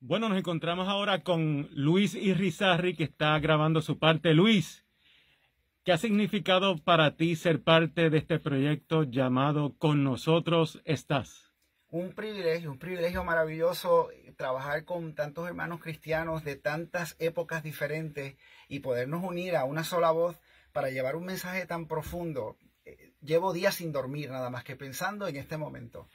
Bueno, nos encontramos ahora con Luis Irrizarri, que está grabando su parte. Luis, ¿qué ha significado para ti ser parte de este proyecto llamado Con nosotros estás? Un privilegio, un privilegio maravilloso trabajar con tantos hermanos cristianos de tantas épocas diferentes y podernos unir a una sola voz para llevar un mensaje tan profundo. Eh, llevo días sin dormir nada más que pensando en este momento.